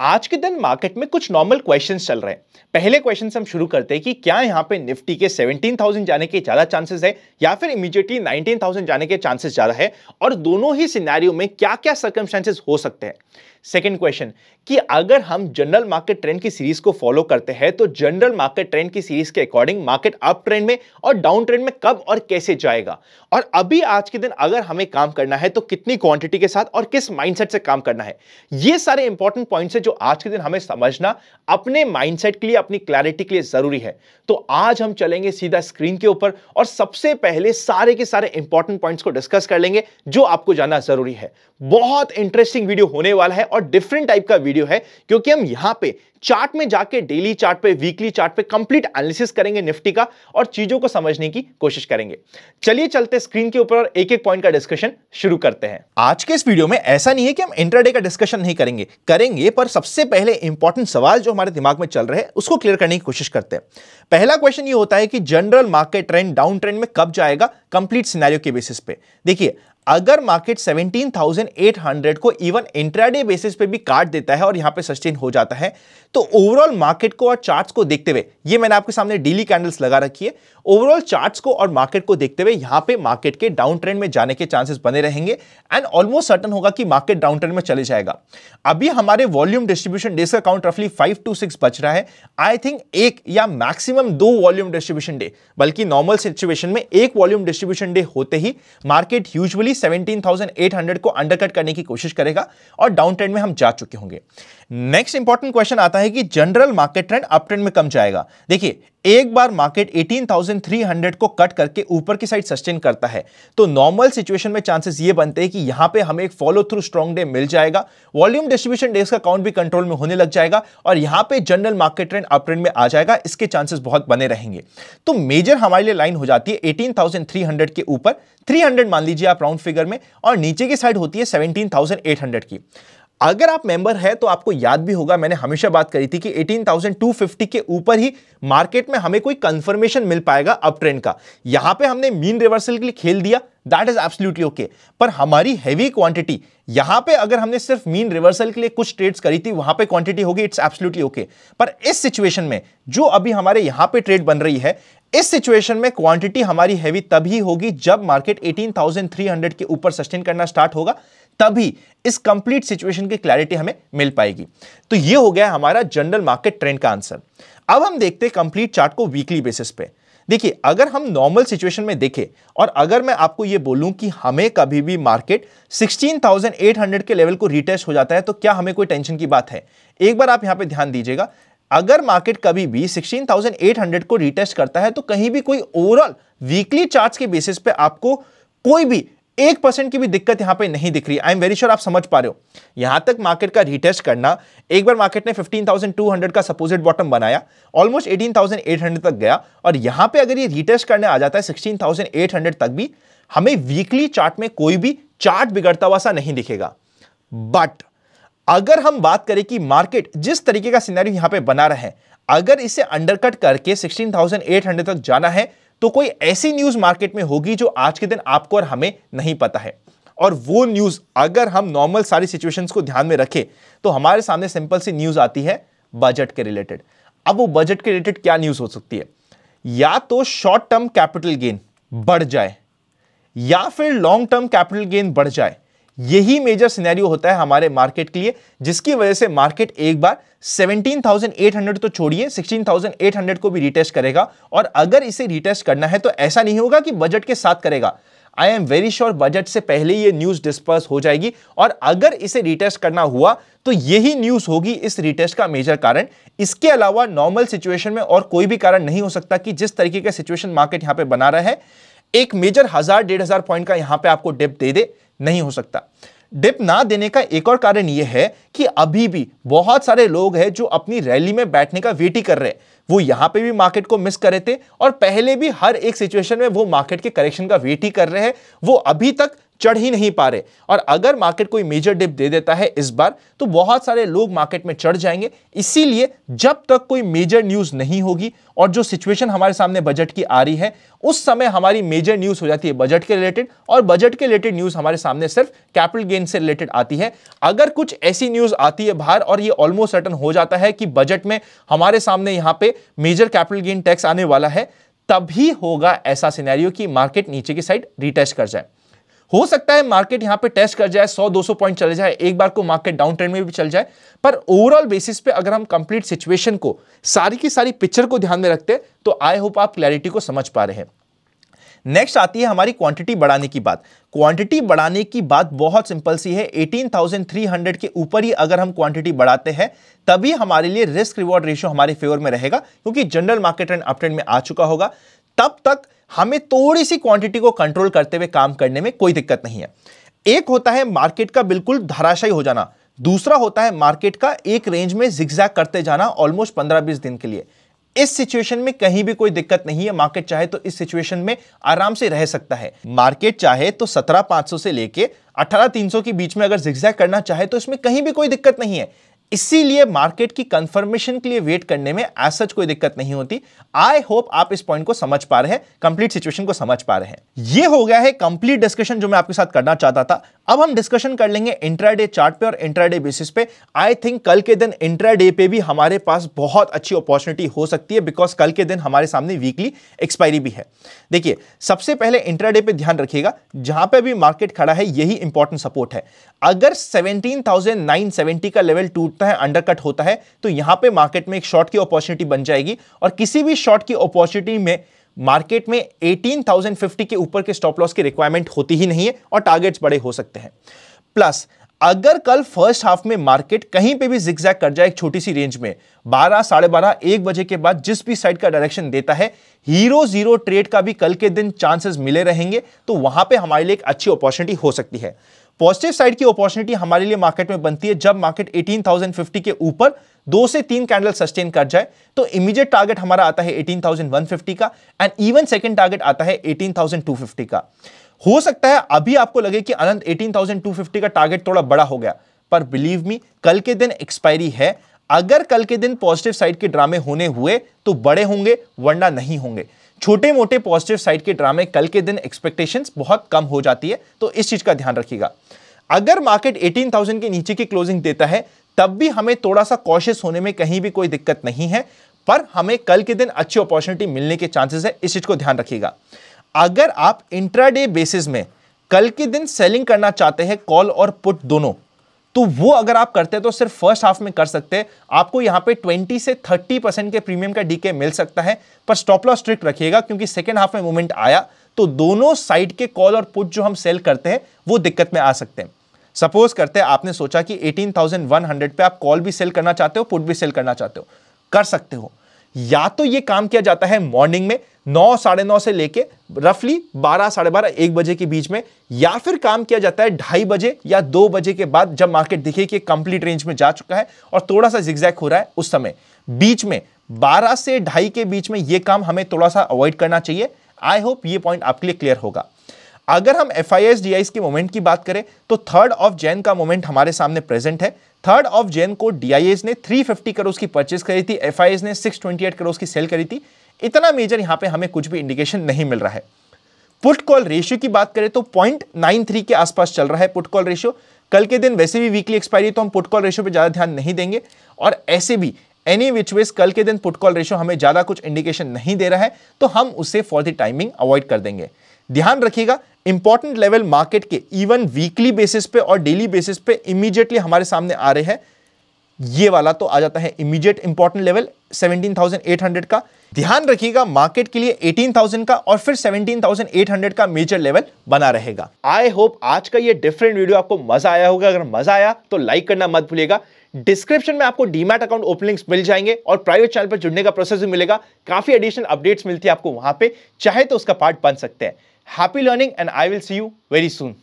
आज के दिन मार्केट में कुछ नॉर्मल क्वेश्चंस चल रहे हैं पहले क्वेश्चन हम शुरू करते हैं कि क्या यहाँ पे निफ्टी के 17,000 जाने के ज़्यादा चांसेस है या फिर इमीडिएटली 19,000 जाने के चांसेस ज़्यादा है और दोनों ही सिनेरियो में क्या क्या सर्कमस्टांसेस हो सकते हैं सेकेंड क्वेश्चन कि अगर हम जनरल मार्केट ट्रेंड की सीरीज को फॉलो करते हैं तो जनरल मार्केट ट्रेंड की सीरीज के अकॉर्डिंग मार्केट अप ट्रेंड में और डाउन ट्रेंड में कब और कैसे जाएगा और अभी आज के दिन अगर हमें काम करना है तो कितनी क्वांटिटी के साथ और किस माइंडसेट से काम करना है ये सारे इंपॉर्टेंट पॉइंट है जो आज के दिन हमें समझना अपने माइंडसेट के लिए अपनी क्लैरिटी के लिए जरूरी है तो आज हम चलेंगे सीधा स्क्रीन के ऊपर और सबसे पहले सारे के सारे इंपॉर्टेंट पॉइंट्स को डिस्कस कर लेंगे जो आपको जानना जरूरी है बहुत इंटरेस्टिंग वीडियो होने वाला है और डिफरेंट टाइप का वीडियो है क्योंकि हम यहां पे चार्ट में जाके डेली चार्ट पे वीकली चार्ट पे कंप्लीट एनालिसिस करेंगे निफ्टी का और चीजों को समझने की कोशिश करेंगे चलिए चलते स्क्रीन के ऊपर और एक एक पॉइंट का डिस्कशन शुरू करते हैं आज के इस वीडियो में ऐसा नहीं है कि हम इंटरडे का डिस्कशन नहीं करेंगे करेंगे पर सबसे पहले इंपॉर्टेंट सवाल जो हमारे दिमाग में चल रहे हैं उसको क्लियर करने की कोशिश करते हैं पहला क्वेश्चन ये होता है कि general market trend down trend में कब जाएगा कंप्लीट सिनेरियो के बेसिस पे देखिए अगर मार्केट 17,800 को इवन इंट्राडे बेसिस पे भी काट देता है और यहां पे सस्टेन हो जाता है तो ओवरऑल मार्केट को और चार्ट्स को देखते हुए ये मैंने आपके सामने डेली कैंडल्स लगा रखी है ओवरऑल चार्ट्स को और मार्केट को देखते हुए यहां पे मार्केट के डाउन ट्रेंड में जाने के चांसेस बने रहेंगे एंड ऑलमोस्ट सर्टन होगा कि मार्केट डाउन ट्रेंड में चले जाएगा अभी हमारे वॉल्यूम डिस्ट्रीब्यूशन डेज का काउंट रफली फाइव टू सिक्स बच रहा है आई थिंक एक या मैक्सिमम दो वॉल्यूम डिस्ट्रीब्यूशन डे बल्कि नॉर्मल सिचुएशन में एक वॉल्यूम डिस्ट्रीब्यूशन डे होते ही मार्केट यूजली की 17,800 को अंडरकट करने की कोशिश करेगा और डाउन ट्रेंड में हम जा चुके होंगे नेक्स्ट इंपॉर्टेंट क्वेश्चन आता है कि general market trend up trend में कम जाएगा देखिए एक बार मार्केट 18,300 को कट करके ऊपर की साइड सस्टेन करता है तो नॉर्मल सिचुएशन में चांसेस ये बनते हैं कि यहां पे हमें एक फॉलो थ्रू स्ट्रॉन्ग डे मिल जाएगा वॉल्यूम डिस्ट्रीब्यूशन डेज का काउंट भी कंट्रोल में होने लग जाएगा और यहां पे general market trend up trend में आ जाएगा इसके चांसेस बहुत बने रहेंगे तो मेजर हमारे लिए लाइन हो जाती है एटीन के ऊपर थ्री मान लीजिए आप राउंड फिगर में और नीचे की साइड होती है सेवनटीन थाउजेंड एट हंड्रेड की अगर आप मेंबर है तो आपको याद भी होगा मैंने हमेशा बात करी थी कि 18,250 के ऊपर ही मार्केट में हमें कोई कंफर्मेशन मिल पाएगा अप ट्रेंड का यहां पे हमने मीन रिवर्सल के लिए खेल दिया दैट इज एब्सोल्युटली ओके पर हमारी हैवी क्वांटिटी यहां पे अगर हमने सिर्फ मीन रिवर्सल के लिए कुछ ट्रेड्स करी थी वहां पे क्वांटिटी होगी इट्स एब्सोल्युटली ओके पर इस सिचुएशन में जो अभी हमारे यहां पे ट्रेड बन रही है इस सिचुएशन में क्वांटिटी हमारी हैवी तभी होगी जब मार्केट 18,300 के ऊपर सस्टेन करना स्टार्ट होगा तभी इस कंप्लीट सिचुएशन की क्लैरिटी हमें मिल पाएगी तो ये हो गया हमारा जनरल मार्केट ट्रेंड का आंसर अब हम देखते हैं कंप्लीट चार्ट को वीकली बेसिस पे देखिए अगर हम नॉर्मल सिचुएशन में देखें और अगर मैं आपको ये बोलूं कि हमें कभी भी मार्केट 16,800 के लेवल को रिटेस्ट हो जाता है तो क्या हमें कोई टेंशन की बात है एक बार आप यहां पे ध्यान दीजिएगा अगर मार्केट कभी भी 16,800 को रिटेस्ट करता है तो कहीं भी कोई ओवरऑल वीकली चार्ट्स के बेसिस पे आपको कोई भी एक परसेंट की भी दिक्कत यहां पे नहीं दिख रही आई एम वेरी श्योर आप समझ पा रहे हो यहां तक मार्केट का रिटेस्ट करना एक बार मार्केट ने 15,200 का सपोजिट बॉटम बनाया ऑलमोस्ट 18,800 तक गया और यहां पे अगर ये रिटेस्ट करने आ जाता है 16,800 तक भी हमें वीकली चार्ट में कोई भी चार्ट बिगड़ता हुआ सा नहीं दिखेगा बट अगर हम बात करें कि मार्केट जिस तरीके का सिनेरियो यहां पे बना रहे हैं अगर इसे अंडरकट करके 16,800 तक जाना है तो कोई ऐसी न्यूज मार्केट में होगी जो आज के दिन आपको और हमें नहीं पता है और वो न्यूज अगर हम नॉर्मल सारी सिचुएशंस को ध्यान में रखें तो हमारे सामने सिंपल सी न्यूज आती है बजट के रिलेटेड अब वो बजट के रिलेटेड क्या न्यूज हो सकती है या तो शॉर्ट टर्म कैपिटल गेन बढ़ जाए या फिर लॉन्ग टर्म कैपिटल गेन बढ़ जाए यही मेजर सिनेरियो होता है हमारे मार्केट के लिए जिसकी वजह से मार्केट एक बार 17,800 तो छोड़िए 16,800 को भी रिटेस्ट करेगा और अगर इसे रिटेस्ट करना है तो ऐसा नहीं होगा कि बजट के साथ करेगा I am very sure budget से पहले ये न्यूज़ डिस्पर्स हो जाएगी और अगर इसे रिटेस्ट करना हुआ तो यही न्यूज़ होगी इस रिटेस्ट का मेजर कारण इसके अलावा नॉर्मल सिचुएशन में और कोई भी कारण नहीं हो सकता कि जिस तरीके का सिचुएशन मार्केट यहां पे बना रहा है एक मेजर हजार डेढ़ हजार पॉइंट का यहां पे आपको डिप दे दे नहीं हो सकता डिप ना देने का एक और कारण यह है कि अभी भी बहुत सारे लोग हैं जो अपनी रैली में बैठने का वेट ही कर रहे हैं वो यहां पे भी मार्केट को मिस कर रहे थे और पहले भी हर एक सिचुएशन में वो मार्केट के करेक्शन का वेट ही कर रहे हैं वो अभी तक चढ़ ही नहीं पा रहे और अगर मार्केट कोई मेजर डिप दे देता है इस बार तो बहुत सारे लोग मार्केट में चढ़ जाएंगे इसीलिए जब तक कोई मेजर न्यूज़ नहीं होगी और जो सिचुएशन हमारे सामने बजट की आ रही है उस समय हमारी मेजर न्यूज़ हो जाती है बजट के रिलेटेड और बजट के रिलेटेड न्यूज़ हमारे सामने सिर्फ कैपिटल गेन से रिलेटेड आती है अगर कुछ ऐसी न्यूज़ आती है बाहर और ये ऑलमोस्ट सर्टन हो जाता है कि बजट में हमारे सामने यहाँ पे मेजर कैपिटल गेन टैक्स आने वाला है तभी होगा ऐसा सिनेरियो कि मार्केट नीचे की साइड रिटेस्ट कर जाए हो सकता है मार्केट यहां पे टेस्ट कर जाए 100-200 पॉइंट चले जाए एक बार को मार्केट डाउन ट्रेंड में भी चल जाए पर ओवरऑल बेसिस पे अगर हम कंप्लीट सिचुएशन को सारी की सारी पिक्चर को ध्यान में रखते तो आई होप आप क्लैरिटी को समझ पा रहे हैं नेक्स्ट आती है हमारी क्वांटिटी बढ़ाने की बात क्वांटिटी बढ़ाने की बात बहुत सिंपल सी है 18,300 के ऊपर ही अगर हम क्वांटिटी बढ़ाते हैं तभी हमारे लिए रिस्क रिवॉर्ड रेशियो हमारे फेवर में रहेगा क्योंकि जनरल मार्केट ट्रेंड अपट्रेंड में आ चुका होगा तब तक हमें थोड़ी सी क्वांटिटी को कंट्रोल करते हुए काम करने में कोई दिक्कत नहीं है एक होता है मार्केट का बिल्कुल धराशायी हो जाना दूसरा होता है मार्केट का एक रेंज में जिक्जैक करते जाना ऑलमोस्ट पंद्रह बीस दिन के लिए इस सिचुएशन में कहीं भी कोई दिक्कत नहीं है मार्केट चाहे तो इस सिचुएशन में आराम से रह सकता है मार्केट चाहे तो सत्रह पांच सौ से लेके अठारह तीन सौ के बीच में अगर जिक्जैक करना चाहे तो इसमें कहीं भी कोई दिक्कत नहीं है इसीलिए मार्केट की कंफर्मेशन के लिए वेट करने में एज सच कोई दिक्कत नहीं होती आई होप आप इस पॉइंट को समझ पा रहे हैं कंप्लीट सिचुएशन को समझ पा रहे हैं ये हो गया है कंप्लीट डिस्कशन जो मैं आपके साथ करना चाहता था अब हम डिस्कशन कर लेंगे इंट्राडे चार्ट पे और इंट्राडे बेसिस पे आई थिंक कल के दिन इंट्राडे पे भी हमारे पास बहुत अच्छी अपॉर्चुनिटी हो सकती है बिकॉज कल के दिन हमारे सामने वीकली एक्सपायरी भी है देखिए सबसे पहले इंट्राडे पे ध्यान रखिएगा जहां पे भी मार्केट खड़ा है यही इंपॉर्टेंट सपोर्ट है अगर सेवनटीन का लेवल टूट टूटता है अंडरकट होता है तो यहां पे मार्केट में एक शॉर्ट की अपॉर्चुनिटी बन जाएगी और किसी भी शॉर्ट की अपॉर्चुनिटी में मार्केट में 18,050 के ऊपर के स्टॉप लॉस की रिक्वायरमेंट होती ही नहीं है और टारगेट्स बड़े हो सकते हैं प्लस अगर कल फर्स्ट हाफ में मार्केट कहीं पे भी जिक्जैक कर जाए एक छोटी सी रेंज में 12 साढ़े बारह एक बजे के बाद जिस भी साइड का डायरेक्शन देता है हीरो जीरो ट्रेड का भी कल के दिन चांसेस मिले रहेंगे तो वहां पे हमारे लिए एक अच्छी अपॉर्चुनिटी हो सकती है पॉजिटिव साइड की अपॉर्चुनिटी हमारे लिए मार्केट में बनती है जब मार्केट 18,050 के ऊपर दो से तीन कैंडल सस्टेन कर जाए तो इमीडिएट टारगेट हमारा आता है 18,150 का एंड इवन सेकंड टारगेट आता है 18,250 का हो सकता है अभी आपको लगे कि अनंत 18,250 का टारगेट थोड़ा बड़ा हो गया पर बिलीव मी कल के दिन एक्सपायरी है अगर कल के दिन पॉजिटिव साइड के ड्रामे होने हुए तो बड़े होंगे वरना नहीं होंगे छोटे मोटे पॉजिटिव साइड के ड्रामे कल के दिन एक्सपेक्टेशंस बहुत कम हो जाती है तो इस चीज़ का ध्यान रखिएगा अगर मार्केट 18,000 के नीचे की क्लोजिंग देता है तब भी हमें थोड़ा सा कॉशियस होने में कहीं भी कोई दिक्कत नहीं है पर हमें कल के दिन अच्छी अपॉर्चुनिटी मिलने के चांसेस है इस चीज़ को ध्यान रखिएगा अगर आप इंट्राडे बेसिस में कल के दिन सेलिंग करना चाहते हैं कॉल और पुट दोनों तो वो अगर आप करते तो सिर्फ फर्स्ट हाफ में कर सकते आपको यहां पे 20 से 30 परसेंट के प्रीमियम का डीके मिल सकता है पर स्टॉप लॉस स्ट्रिक्ट रखिएगा क्योंकि सेकेंड हाफ में मूवमेंट आया तो दोनों साइड के कॉल और पुट जो हम सेल करते हैं वो दिक्कत में आ सकते हैं सपोज करते हैं आपने सोचा कि 18,100 पे आप कॉल भी सेल करना चाहते हो पुट भी सेल करना चाहते हो कर सकते हो या तो ये काम किया जाता है मॉर्निंग में नौ साढ़े नौ से लेके रफली बारह साढ़े बारह एक बजे के बीच में या फिर काम किया जाता है ढाई बजे या दो बजे के बाद जब मार्केट दिखे कि कंप्लीट रेंज में जा चुका है और थोड़ा सा जिग्जैक हो रहा है उस समय बीच में बारह से ढाई के बीच में ये काम हमें थोड़ा सा अवॉइड करना चाहिए आई होप ये पॉइंट आपके लिए क्लियर होगा अगर हम F I S D I's के मोमेंट की बात करें तो थर्ड ऑफ जैन का मोमेंट हमारे सामने प्रेजेंट है थर्ड ऑफ जैन को डी आई एस ने 350 करोड़ की परचेज करी थी एफ आई एस ने 628 करोड़ की सेल करी थी इतना मेजर यहां पे हमें कुछ भी इंडिकेशन नहीं मिल रहा है पुट कॉल रेशियो की बात करें तो पॉइंट नाइन थ्री के आसपास चल रहा है पुट कॉल रेशियो कल के दिन वैसे भी वीकली एक्सपायरी तो हम पुट कॉल रेशियो पर ज़्यादा ध्यान नहीं देंगे और ऐसे भी एनी विच वेज कल के दिन पुट कॉल रेशियो हमें ज़्यादा कुछ इंडिकेशन नहीं दे रहा है तो हम उसे फॉर द टाइमिंग अवॉइड कर देंगे ध्यान रखिएगा इंपॉर्टेंट लेवल मार्केट के इवन वीकली बेसिस पे और डेली बेसिस पे इमीडिएटली हमारे सामने आ रहे हैं ये वाला तो आ जाता है इमीडिएट इंपॉर्टेंट लेवल 17,800 का ध्यान रखिएगा मार्केट के लिए 18,000 का और फिर 17,800 का मेजर लेवल बना रहेगा आई होप आज का ये डिफरेंट वीडियो आपको मजा आया होगा अगर मजा आया तो लाइक करना मत भूलिएगा डिस्क्रिप्शन में आपको डीमैट अकाउंट ओपनिंग्स मिल जाएंगे और प्राइवेट चैनल पर जुड़ने का प्रोसेस भी मिलेगा काफी एडिशनल अपडेट्स मिलती है आपको वहां पर चाहे तो उसका पार्ट बन सकते हैं Happy learning and I will see you very soon.